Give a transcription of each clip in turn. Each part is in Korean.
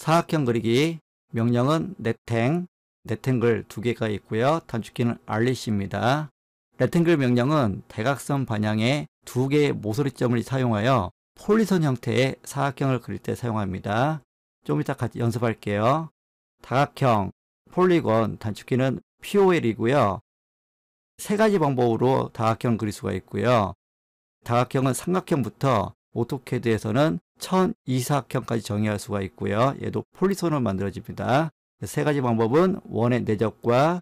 사각형 그리기 명령은 네탱, 네탱글 두 개가 있고요. 단축키는 알리시입니다. 레탱글 명령은 대각선 반향의두 개의 모서리점을 사용하여 폴리선 형태의 사각형을 그릴 때 사용합니다. 좀 이따 같이 연습할게요. 다각형, 폴리곤, 단축키는 POL이고요. 세 가지 방법으로 다각형 을 그릴 수가 있고요. 다각형은 삼각형부터 오토캐드에서는 1 2사각형까지 정의할 수가 있고요. 얘도 폴리선으로 만들어집니다. 세 가지 방법은 원의 내접과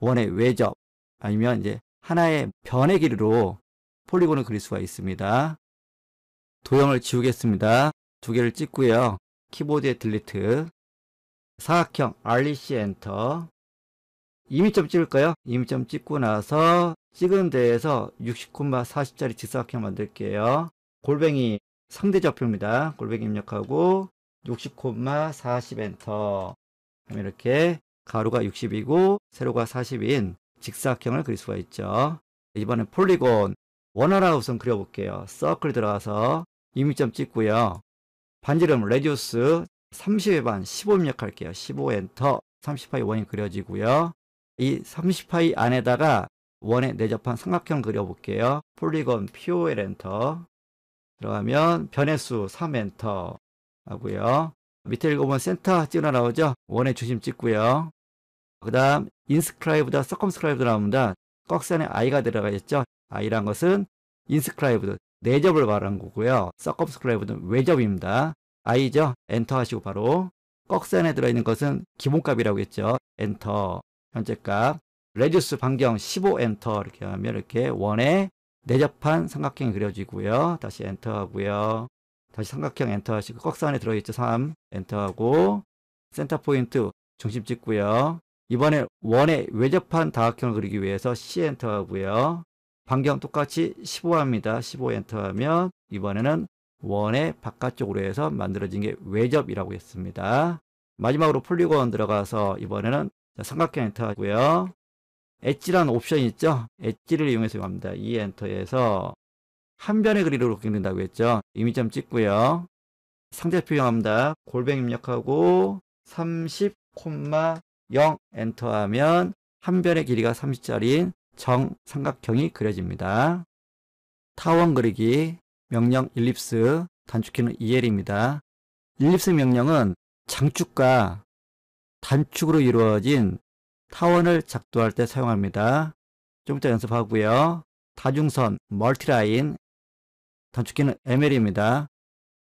원의 외접 아니면 이제 하나의 변의 길이로 폴리곤을 그릴 수가 있습니다. 도형을 지우겠습니다. 두 개를 찍고요. 키보드에 딜리트 사각형 REC 엔터 이미점 찍을까요? 이미점 찍고 나서 찍은 데에서 60,40짜리 직사각형 만들게요. 골뱅이 상대 좌표입니다. 골뱅이 입력하고 60,40 엔터 이렇게 가로가 60이고 세로가 40인 직사각형을 그릴 수가 있죠. 이번엔 폴리곤 원활한 우선 그려볼게요. 서클 들어가서 임의점 찍고요. 반지름 레디우스 30의 반 15 입력할게요. 15 엔터 30파이 원이 그려지고요. 이 30파이 안에다가 원에 내접한 삼각형 그려볼게요. 폴리곤 POL 엔터 들어가면 변해수 3엔터 하고요. 밑에 읽어보면 센터 찍어 나오죠. 원의 중심 찍고요. 그 다음 인스크라이브다 서컴스크라이브도 나옵니다. 꺽스 안에 i가 들어가 있죠. i란 것은 인스크라이브드 내접을 말는 거고요. 서컴스크라이브는 외접입니다. i죠. 엔터 하시고 바로 꺽스 안에 들어있는 것은 기본값이라고 했죠. 엔터 현재값 레디스 반경 15 엔터 이렇게 하면 이렇게 원의 내접한 삼각형이 그려지고요. 다시 엔터하고요. 다시 삼각형 엔터하시고 꺽사 안에 들어있죠. 3 엔터하고 센터 포인트 중심 찍고요. 이번에 원의 외접한 다각형을 그리기 위해서 C 엔터하고요. 반경 똑같이 15합니다. 15 엔터하면 이번에는 원의 바깥쪽으로 해서 만들어진 게 외접이라고 했습니다. 마지막으로 폴리곤 들어가서 이번에는 삼각형 엔터하고요. 엣지라는 옵션이 있죠. 엣지를 이용해서 갑니다. 이 엔터에서 한 변의 그리로 그린다고 했죠. 이미점 찍고요. 상대표 이용합니다. 골뱅 입력하고 30,0 엔터하면 한 변의 길이가 30짜리인 정삼각형이 그려집니다. 타원 그리기 명령 일립스 단축키는 EL입니다. 일립스 명령은 장축과 단축으로 이루어진 타원을 작도할 때 사용합니다. 좀 이따 연습하고요. 다중선, 멀티라인, 단축키는 ML입니다.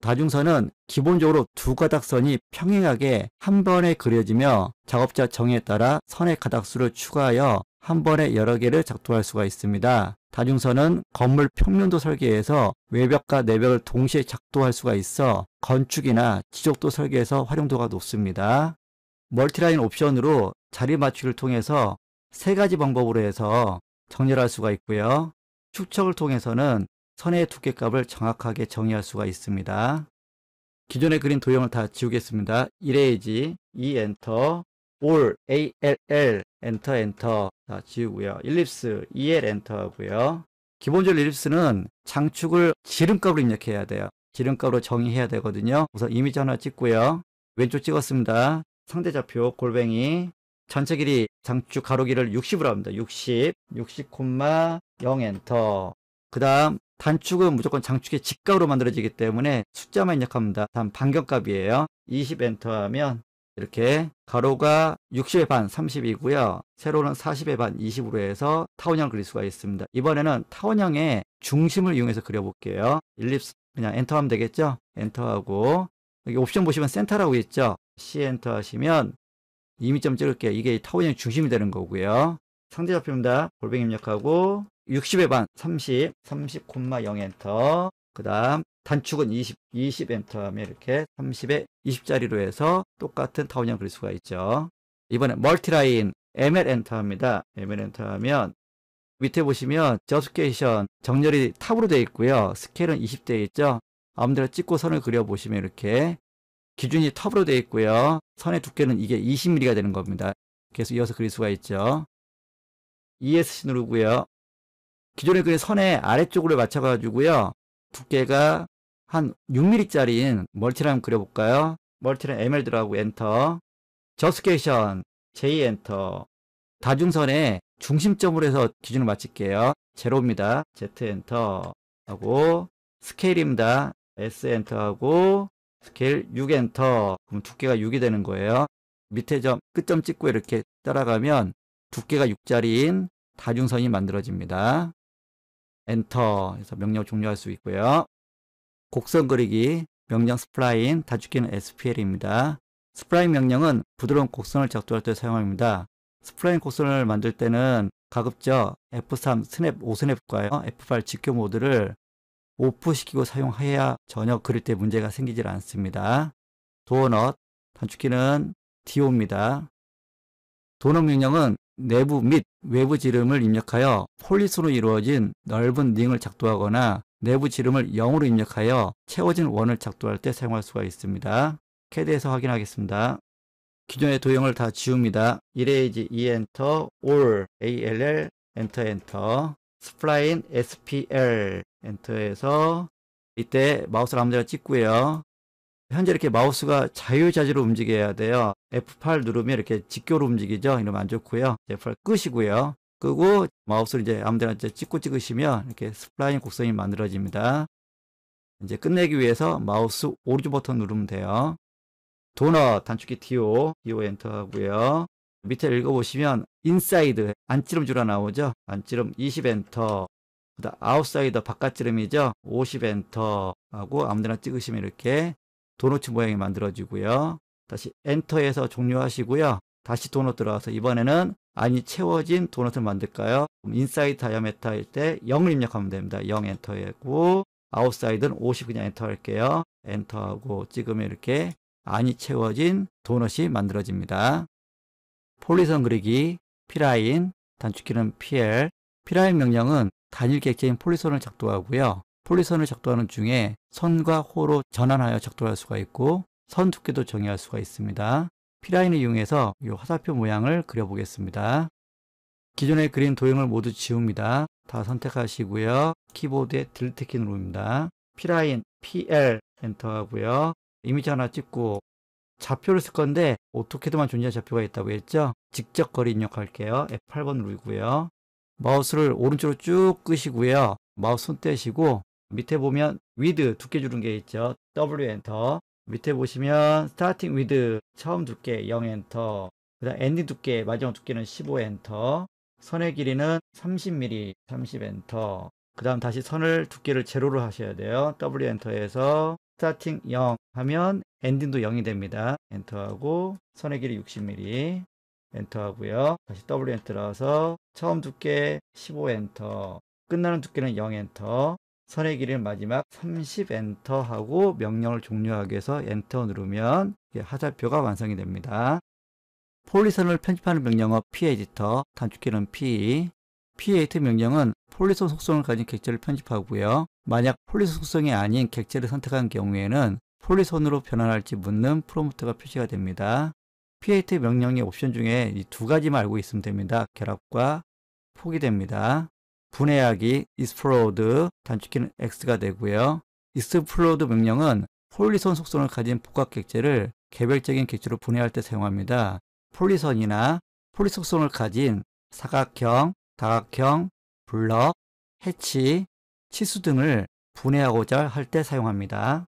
다중선은 기본적으로 두 가닥선이 평행하게 한 번에 그려지며 작업자 정의에 따라 선의 가닥수를 추가하여 한 번에 여러 개를 작도할 수가 있습니다. 다중선은 건물 평면도 설계에서 외벽과 내벽을 동시에 작도할 수가 있어 건축이나 지적도 설계에서 활용도가 높습니다. 멀티라인 옵션으로 자리 맞추기를 통해서 세 가지 방법으로 해서 정렬할 수가 있고요. 축척을 통해서는 선의 두께값을 정확하게 정의할 수가 있습니다. 기존에 그린 도형을 다 지우겠습니다. 1에이지, 2 엔터, all, all, 엔터, 엔터 다 지우고요. 일립스, el 엔터 하고요. 기본적으로 일립스는 장축을 지름값으로 입력해야 돼요. 지름값으로 정의해야 되거든요. 우선 이미지 하나 찍고요. 왼쪽 찍었습니다. 상대좌표 골뱅이 전체 길이 장축 가로길을 60으로 합니다. 60, 60,0 엔터. 그 다음 단축은 무조건 장축의 직각으로 만들어지기 때문에 숫자만 입력합니다. 다음 반경값이에요. 20 엔터 하면 이렇게 가로가 60의 반 30이고요. 세로는 40의 반 20으로 해서 타원형을 그릴 수가 있습니다. 이번에는 타원형의 중심을 이용해서 그려볼게요. 일립스 그냥 엔터하면 되겠죠? 엔터하고 여기 옵션 보시면 센터라고 있죠? C 엔터 하시면 이미점 찍을게요. 이게 타원형 중심이 되는 거고요. 상대 좌표입니다. 골뱅이 입력하고 60의 반 30, 30,0 콤마 엔터. 그 다음 단축은 20, 20 엔터 하면 이렇게 30에 20짜리로 해서 똑같은 타원형 그릴 수가 있죠. 이번에 멀티라인 ML 엔터 합니다. ML 엔터 하면 밑에 보시면 저스케이션 정렬이 탑으로 되어 있고요. 스케일은 20대 있죠. 아무데나 찍고 선을 그려보시면 이렇게 기준이 톱으로 되어 있고요. 선의 두께는 이게 20mm가 되는 겁니다. 계속 이어서 그릴 수가 있죠. ESC 누르고요. 기존에 그린 선의 아래쪽으로 맞춰가지고요. 두께가 한 6mm짜리인 멀티를 한번 그려볼까요? 멀티는 ML 들어가고 엔터. 저스케이션 J 엔터. 다중선의 중심점으로 해서 기준을 맞출게요. 제로입니다. Z 엔터 하고 스케일입니다. S 엔터하고 스케일 6 엔터 그럼 두께가 6이 되는 거예요. 밑에 점 끝점 찍고 이렇게 따라가면 두께가 6자리인 다중선이 만들어집니다. 엔터 해서 명령 종료할 수 있고요. 곡선 그리기 명령 스프라인 다주기는 SPL입니다. 스프라인 명령은 부드러운 곡선을 작동할때 사용합니다. 스프라인 곡선을 만들 때는 가급적 F3 스냅 5스냅과 F8 직교 모드를 오프시키고 사용해야 전혀 그릴 때 문제가 생기질 않습니다. 도넛, 단축키는 DO입니다. 도넛 명령은 내부 및 외부 지름을 입력하여 폴리스로 이루어진 넓은 링을 작도하거나 내부 지름을 0으로 입력하여 채워진 원을 작도할 때 사용할 수가 있습니다. 캐드에서 확인하겠습니다. 기존의 도형을 다 지웁니다. 이레이지 E 엔터, all, all, 엔터 엔터 스프라인 SPL 엔터에서 이때 마우스를 아무 데나 찍고요. 현재 이렇게 마우스가 자유자재로 움직여야 돼요. F8 누르면 이렇게 직교로 움직이죠. 이러면 안 좋고요. F8 끄시고요. 끄고 마우스를 이제 아무 데나 찍고 찍으시면 이렇게 스프라인 곡선이 만들어집니다. 이제 끝내기 위해서 마우스 오른쪽 버튼 누르면 돼요. 도넛 단축키 t o DO 엔터 하고요. 밑에 읽어보시면 인사이드 안찌름주라 나오죠. 안찌름 20엔터 그다음 아웃사이더 바깥지름이죠 50엔터 하고 아무데나 찍으시면 이렇게 도너츠 모양이 만들어지고요. 다시 엔터에서 종료하시고요. 다시 도넛 들어와서 이번에는 아니 채워진 도넛을 만들까요? 인사이드 다이아메타일 때 0을 입력하면 됩니다. 0 엔터이고 아웃사이드는 50 그냥 엔터 할게요. 엔터하고 찍으면 이렇게 아니 채워진 도넛이 만들어집니다. 폴리선 그리기, 피라인, 단축키는 PL, 피라인 명령은 단일 객체인 폴리선을 작동하고요. 폴리선을 작동하는 중에 선과 호로 전환하여 작동할 수가 있고 선 두께도 정의할 수가 있습니다. 피라인을 이용해서 이 화살표 모양을 그려보겠습니다. 기존에 그린 도형을 모두 지웁니다. 다 선택하시고요. 키보드의 딜트 키 누릅니다. 피라인 PL 엔터하고요. 이미지 하나 찍고 좌표를 쓸 건데 어떻게도만 존재한 좌표가 있다고 했죠? 직접 거리 입력할게요. F8번 룰고요. 마우스를 오른쪽으로 쭉 끄시고요. 마우스 손 떼시고 밑에 보면 위드 두께 주는 게 있죠. W 엔터. 밑에 보시면 스타팅 위드 처음 두께 0 엔터. 그다음 엔딩 두께 마지막 두께는 15 엔터. 선의 길이는 30mm 30 엔터. 그다음 다시 선을 두께를 제로로 하셔야 돼요. W 엔터에서 스타팅 0 하면 엔딩도 0이 됩니다. 엔터하고 선의 길이 60mm 엔터하고요. 다시 W 엔터라서 처음 두께 15 엔터 끝나는 두께는 0 엔터 선의 길이 마지막 30 엔터하고 명령을 종료하기 위해서 엔터 누르면 하자표가 완성이 됩니다. 폴리선을 편집하는 명령어 p 에디터 단축키는 P, p 에 명령은 폴리선 속성을 가진 객체를 편집하고요. 만약 폴리 속성이 아닌 객체를 선택한 경우에는 폴리선으로 변환할지 묻는 프롬프트가 표시가 됩니다. c r a t 명령의 옵션 중에 이 두 가지만 알고 있으면 됩니다. 결합과 포기 됩니다. 분해하기 explode 단축키는 x가 되고요. explode 명령은 폴리선 속성을 가진 복합 객체를 개별적인 객체로 분해할 때 사용합니다. 폴리선이나 폴리 속성을 가진 사각형, 다각형, 블럭, 해치, 치수 등을 분해하고자 할 때 사용합니다.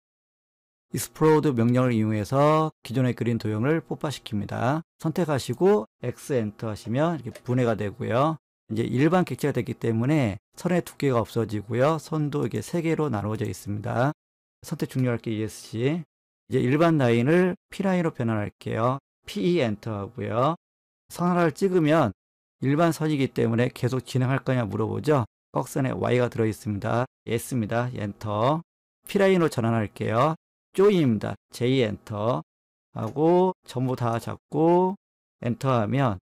익스플로드 명령을 이용해서 기존에 그린 도형을 뽑파시킵니다 선택하시고 X 엔터 하시면 이렇게 분해가 되고요. 이제 일반 객체가 됐기 때문에 선의 두께가 없어지고요. 선도 이게 세 개로 나누어져 있습니다. 선택 중요할게 ESC. 이제 일반 라인을 P라인으로 변환할게요. PE 엔터 하고요. 선 하나를 찍으면 일반 선이기 때문에 계속 진행할 거냐 물어보죠. 꺽선에 Y가 들어있습니다. S입니다. 엔터. P라인으로 전환할게요. 조이입니다. J 엔터. 하고 전부 다 잡고 엔터하면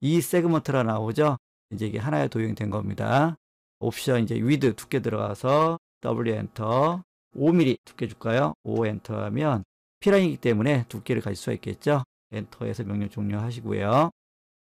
이 세그먼트라 나오죠. 이제 이게 하나의도형이된 겁니다. 옵션 이제 위드 두께 들어가서 W 엔터 5mm 두께 줄까요? 5 엔터하면 P라인이기 때문에 두께를 가질 수가 있겠죠. 엔터에서 명령 종료하시고요.